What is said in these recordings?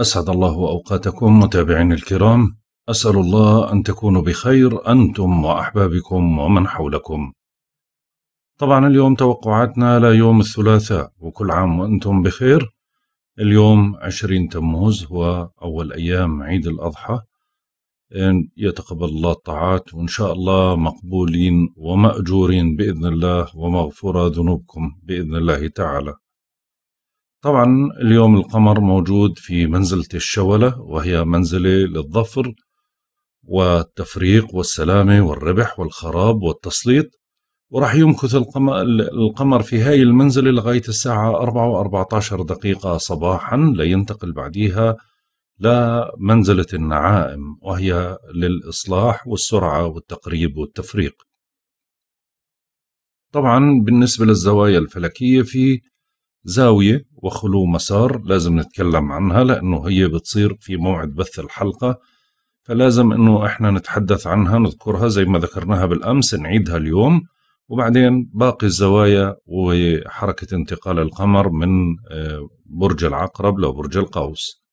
أسعد الله أوقاتكم متابعين الكرام أسأل الله أن تكونوا بخير أنتم وأحبابكم ومن حولكم طبعا اليوم توقعاتنا ليوم الثلاثاء وكل عام وأنتم بخير اليوم عشرين تموز هو أول أيام عيد الأضحى يتقبل الله الطاعات وإن شاء الله مقبولين ومأجورين بإذن الله ومغفورة ذنوبكم بإذن الله تعالى طبعا اليوم القمر موجود في منزلة الشولة وهي منزلة للظفر والتفريق والسلامة والربح والخراب والتسليط ورح يمكث القمر في هاي المنزلة لغاية الساعة 4 و14 دقيقة صباحا لينتقل بعديها لمنزلة النعائم وهي للإصلاح والسرعة والتقريب والتفريق طبعا بالنسبة للزوايا الفلكية في زاوية وخلو مسار لازم نتكلم عنها لأنه هي بتصير في موعد بث الحلقة فلازم أنه إحنا نتحدث عنها نذكرها زي ما ذكرناها بالأمس نعيدها اليوم وبعدين باقي الزوايا وحركة انتقال القمر من آه، برج العقرب لبرج القوس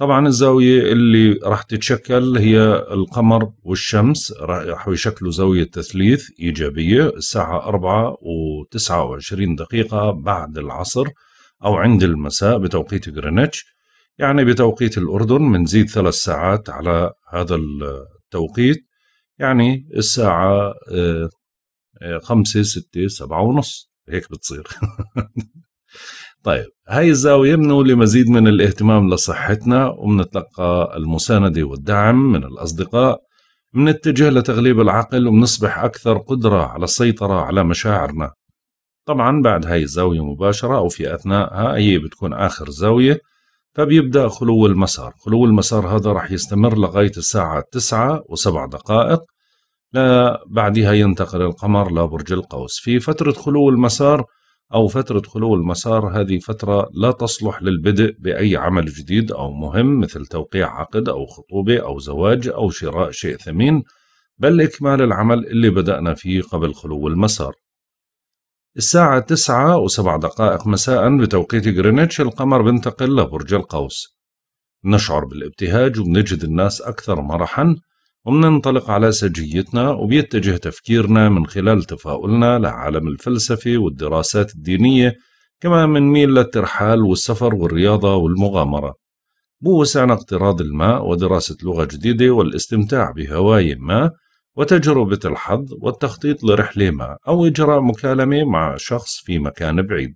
طبعا الزاوية اللي راح تتشكل هي القمر والشمس راح يشكلوا زاوية تثليث إيجابية الساعة 4 و29 دقيقة بعد العصر أو عند المساء بتوقيت غرينتش يعني بتوقيت الأردن منزيد ثلاث ساعات على هذا التوقيت يعني الساعة آه، آه، خمسة ستة سبعة ونص هيك بتصير طيب هاي الزاوية يمنو لمزيد من الاهتمام لصحتنا وبنتلقى المساندة والدعم من الأصدقاء منتجه لتغليب العقل وبنصبح أكثر قدرة على السيطرة على مشاعرنا طبعا بعد هاي الزاوية مباشرة أو في أثناءها هي بتكون آخر زاوية فبيبدأ خلو المسار خلو المسار هذا رح يستمر لغاية الساعة تسعة وسبع دقائق لا بعدها ينتقل القمر لبرج القوس في فترة خلو المسار أو فترة خلو المسار هذه فترة لا تصلح للبدء بأي عمل جديد أو مهم مثل توقيع عقد أو خطوبة أو زواج أو شراء شيء ثمين بل إكمال العمل اللي بدأنا فيه قبل خلو المسار الساعة تسعة وسبع دقائق مساء بتوقيت غرينتش القمر بنتقل لبرج القوس نشعر بالابتهاج وبنجد الناس أكثر مرحا ومننطلق على سجيتنا وبيتجه تفكيرنا من خلال تفاؤلنا لعالم الفلسفة والدراسات الدينية كما ميل للترحال والسفر والرياضة والمغامرة بوسعنا اقتراض الماء ودراسة لغة جديدة والاستمتاع بهواي ما وتجربة الحظ والتخطيط لرحلة ما أو إجراء مكالمة مع شخص في مكان بعيد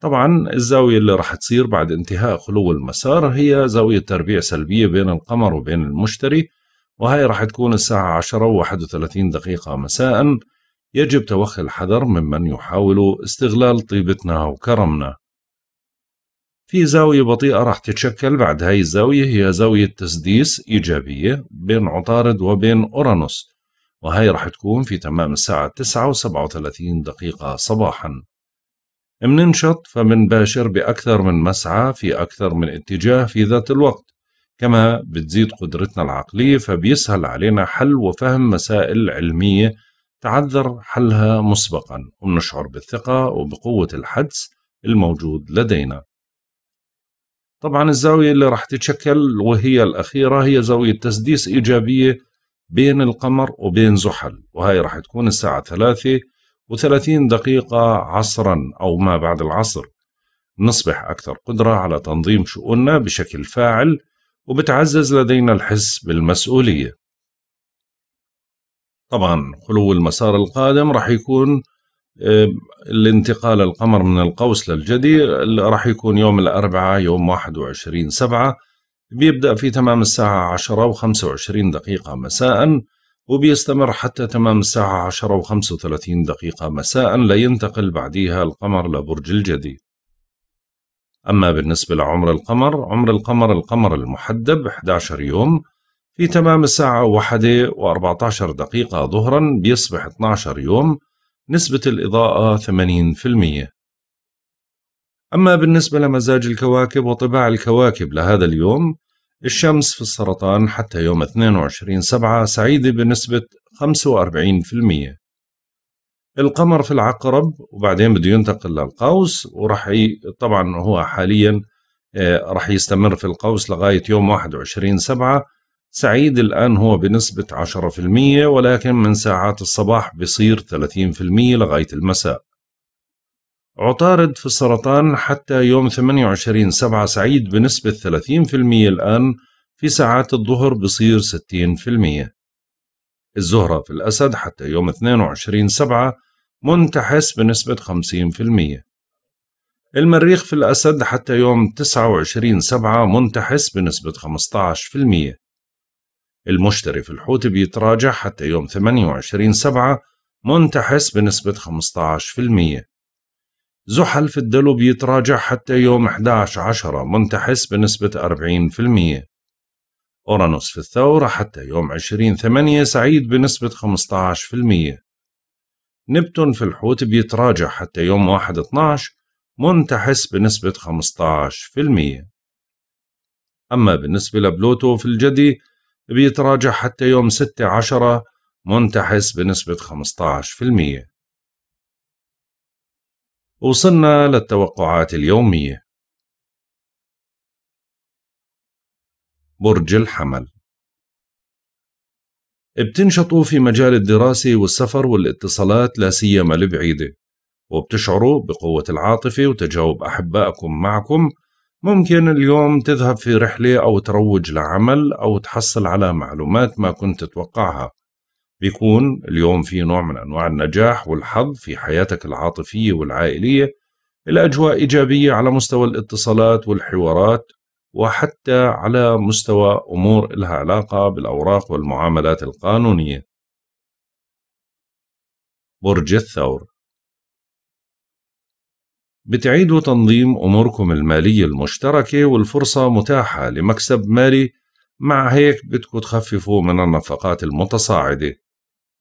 طبعا الزاوية اللي راح تصير بعد انتهاء خلو المسار هي زاوية تربيع سلبية بين القمر وبين المشتري وهي راح تكون الساعة 10 و31 دقيقة مساء يجب توخي الحذر ممن يحاول استغلال طيبتنا وكرمنا في زاوية بطيئة راح تتشكل بعد هاي الزاوية هي زاوية تسديس إيجابية بين عطارد وبين أورانوس وهي راح تكون في تمام الساعة 9 و37 دقيقة صباحا مننشط فمنباشر بأكثر من مسعى في أكثر من اتجاه في ذات الوقت كما بتزيد قدرتنا العقلية فبيسهل علينا حل وفهم مسائل علمية تعذر حلها مسبقا ونشعر بالثقة وبقوة الحدس الموجود لدينا طبعا الزاوية اللي راح تتشكل وهي الأخيرة هي زاوية تسديس إيجابية بين القمر وبين زحل وهي راح تكون الساعة ثلاثة وثلاثين دقيقة عصرا أو ما بعد العصر نصبح أكثر قدرة على تنظيم شؤوننا بشكل فاعل وبتعزز لدينا الحس بالمسؤولية طبعا خلو المسار القادم رح يكون آه، الانتقال القمر من القوس للجدي رح يكون يوم الأربعاء يوم 21 سبعة بيبدأ في تمام الساعة 10 و25 دقيقة مساء وبيستمر حتى تمام الساعة 10 و35 دقيقة مساء لينتقل بعديها القمر لبرج الجدي أما بالنسبة لعمر القمر عمر القمر القمر المحدب 11 يوم في تمام الساعة واحدة و14 دقيقة ظهرا بيصبح 12 يوم نسبة الإضاءة 80% أما بالنسبة لمزاج الكواكب وطباع الكواكب لهذا اليوم الشمس في السرطان حتى يوم 22 سبعة سعيدة بنسبة 45% القمر في العقرب وبعدين بده ينتقل للقوس وراح ي... طبعا هو حاليا آه، راح يستمر في القوس لغاية يوم 21 سبعة سعيد الآن هو بنسبة 10% ولكن من ساعات الصباح بصير 30% لغاية المساء عطارد في السرطان حتى يوم 28 سبعة سعيد بنسبة 30% الآن في ساعات الظهر بصير 60% الزهرة في الأسد حتى يوم 22 سبعة منتحس بنسبة 50% المريخ في الأسد حتى يوم 29 سبعة منتحس بنسبة 15% المشتري في الحوت بيتراجع حتى يوم 28 سبعة منتحس بنسبة 15% زحل في الدلو بيتراجع حتى يوم 11 عشرة منتحس بنسبة 40% أورانوس في الثورة حتى يوم 20 ثمانية سعيد بنسبة نبتون في الحوت بيتراجع حتى يوم 1 12 منتحس بنسبة 15% أما بالنسبة لبلوتو في الجدي بيتراجع حتى يوم 6 10 منتحس بنسبة 15% وصلنا للتوقعات اليومية برج الحمل بتنشطوا في مجال الدراسة والسفر والاتصالات لا سيما البعيدة وبتشعروا بقوة العاطفة وتجاوب أحبائكم معكم ممكن اليوم تذهب في رحلة أو تروج لعمل أو تحصل على معلومات ما كنت تتوقعها بيكون اليوم في نوع من أنواع النجاح والحظ في حياتك العاطفية والعائلية الأجواء إيجابية على مستوى الاتصالات والحوارات وحتى على مستوى أمور إلها علاقة بالأوراق والمعاملات القانونية. برج الثور بتعيدوا تنظيم أموركم المالية المشتركة والفرصة متاحة لمكسب مالي مع هيك بدكم تخففوا من النفقات المتصاعدة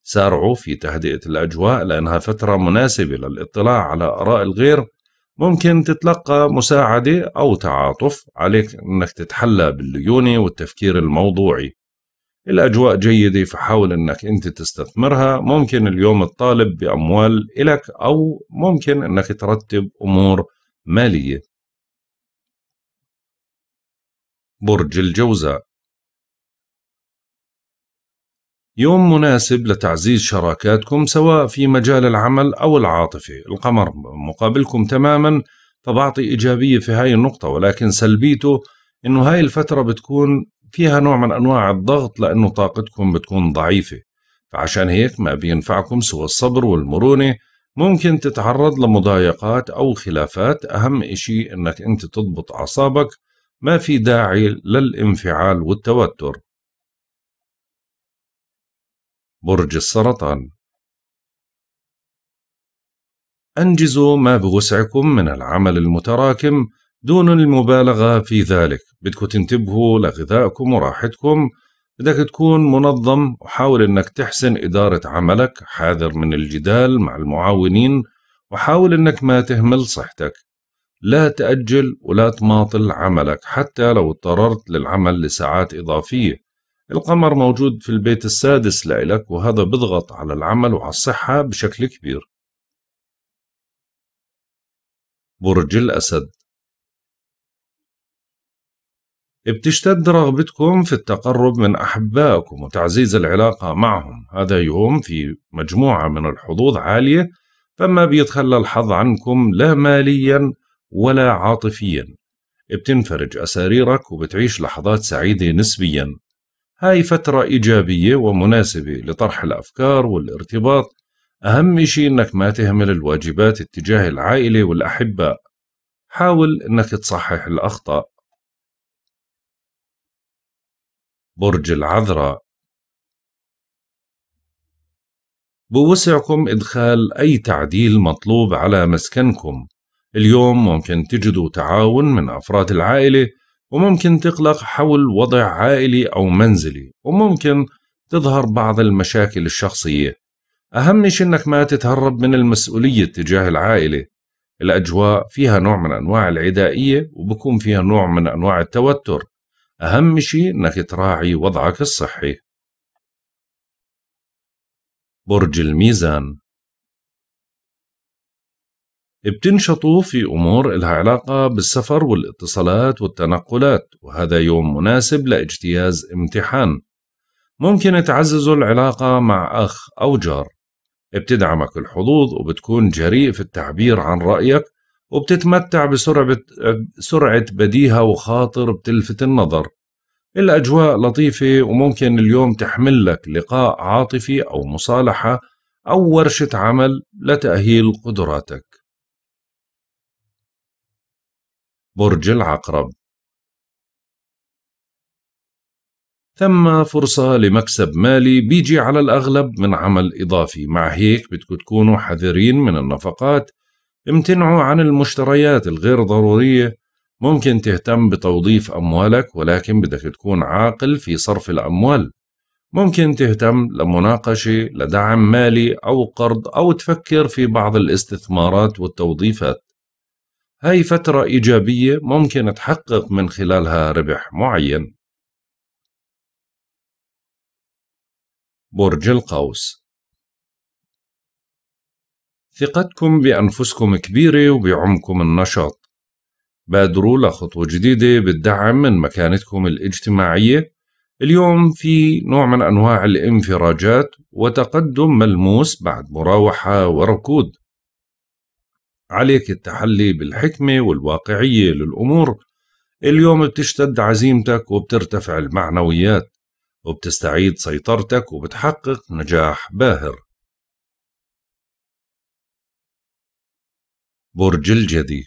سارعوا في تهدئة الأجواء لأنها فترة مناسبة للاطلاع على آراء الغير ممكن تتلقى مساعدة أو تعاطف عليك أنك تتحلى بالليونة والتفكير الموضوعي الأجواء جيدة فحاول أنك أنت تستثمرها ممكن اليوم الطالب بأموال إلك أو ممكن أنك ترتب أمور مالية برج الجوزاء يوم مناسب لتعزيز شراكاتكم سواء في مجال العمل أو العاطفة القمر مقابلكم تماما فبعطي إيجابية في هاي النقطة ولكن سلبيته إنه هاي الفترة بتكون فيها نوع من أنواع الضغط لأنه طاقتكم بتكون ضعيفة فعشان هيك ما بينفعكم سوى الصبر والمرونة ممكن تتعرض لمضايقات أو خلافات أهم إشي إنك أنت تضبط أعصابك ما في داعي للانفعال والتوتر برج السرطان أنجزوا ما بوسعكم من العمل المتراكم دون المبالغة في ذلك بدكم تنتبهوا لغذائكم وراحتكم بدك تكون منظم وحاول انك تحسن إدارة عملك حاذر من الجدال مع المعاونين وحاول انك ما تهمل صحتك لا تأجل ولا تماطل عملك حتى لو اضطررت للعمل لساعات إضافية القمر موجود في البيت السادس لإلك وهذا بضغط على العمل وعلى الصحة بشكل كبير برج الأسد بتشتد رغبتكم في التقرب من أحبائكم وتعزيز العلاقة معهم هذا يوم في مجموعة من الحظوظ عالية فما بيتخلى الحظ عنكم لا ماليا ولا عاطفيا بتنفرج أساريرك وبتعيش لحظات سعيدة نسبيا هاي فترة إيجابية ومناسبة لطرح الأفكار والارتباط أهم شيء إنك ما تهمل الواجبات اتجاه العائلة والأحباء حاول إنك تصحح الأخطاء برج العذراء بوسعكم إدخال أي تعديل مطلوب على مسكنكم اليوم ممكن تجدوا تعاون من أفراد العائلة وممكن تقلق حول وضع عائلي أو منزلي وممكن تظهر بعض المشاكل الشخصية أهم شيء أنك ما تتهرب من المسؤولية تجاه العائلة الأجواء فيها نوع من أنواع العدائية وبكون فيها نوع من أنواع التوتر أهم شيء أنك تراعي وضعك الصحي برج الميزان بتنشطوا في أمور إلها علاقة بالسفر والاتصالات والتنقلات وهذا يوم مناسب لاجتياز امتحان ممكن تعززوا العلاقة مع أخ أو جار بتدعمك الحظوظ وبتكون جريء في التعبير عن رأيك وبتتمتع بسرعة بديهة وخاطر بتلفت النظر الأجواء لطيفة وممكن اليوم تحمل لك لقاء عاطفي أو مصالحة أو ورشة عمل لتأهيل قدراتك برج العقرب ثم فرصة لمكسب مالي بيجي على الأغلب من عمل إضافي مع هيك بدكم تكونوا حذرين من النفقات امتنعوا عن المشتريات الغير ضرورية ممكن تهتم بتوظيف أموالك ولكن بدك تكون عاقل في صرف الأموال ممكن تهتم لمناقشة لدعم مالي أو قرض أو تفكر في بعض الاستثمارات والتوظيفات هاي فترة إيجابية ممكن تحقق من خلالها ربح معين برج القوس ثقتكم بأنفسكم كبيرة وبعمكم النشاط بادروا لخطوة جديدة بالدعم من مكانتكم الاجتماعية اليوم في نوع من أنواع الانفراجات وتقدم ملموس بعد مراوحة وركود عليك التحلي بالحكمة والواقعية للأمور اليوم بتشتد عزيمتك وبترتفع المعنويات وبتستعيد سيطرتك وبتحقق نجاح باهر برج الجدي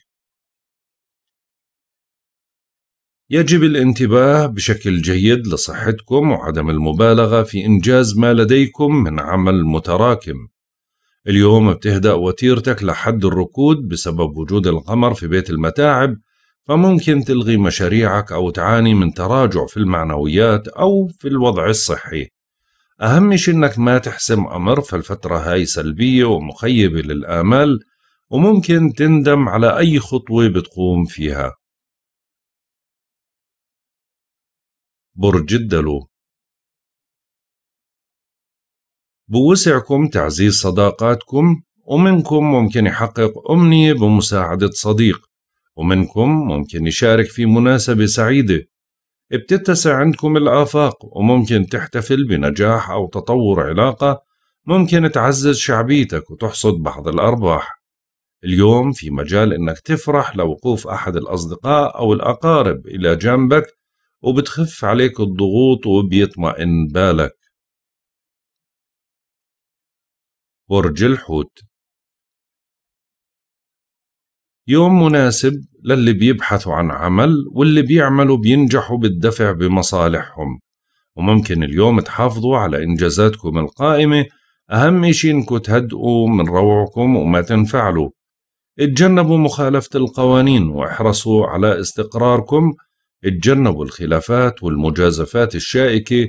يجب الانتباه بشكل جيد لصحتكم وعدم المبالغة في إنجاز ما لديكم من عمل متراكم اليوم بتهدأ وتيرتك لحد الركود بسبب وجود القمر في بيت المتاعب فممكن تلغي مشاريعك أو تعاني من تراجع في المعنويات أو في الوضع الصحي أهم شيء إنك ما تحسم أمر فالفترة هاي سلبية ومخيبة للآمال وممكن تندم على أي خطوة بتقوم فيها برج الدلو بوسعكم تعزيز صداقاتكم ومنكم ممكن يحقق أمنية بمساعدة صديق ومنكم ممكن يشارك في مناسبة سعيدة بتتسع عندكم الآفاق وممكن تحتفل بنجاح أو تطور علاقة ممكن تعزز شعبيتك وتحصد بعض الأرباح اليوم في مجال إنك تفرح لوقوف أحد الأصدقاء أو الأقارب إلى جنبك وبتخف عليك الضغوط وبيطمئن بالك برج الحوت يوم مناسب للي بيبحثوا عن عمل واللي بيعملوا بينجحوا بالدفع بمصالحهم وممكن اليوم تحافظوا على إنجازاتكم القائمة أهم إشي إنكم تهدئوا من روعكم وما تنفعلوا اتجنبوا مخالفة القوانين واحرصوا على استقراركم اتجنبوا الخلافات والمجازفات الشائكة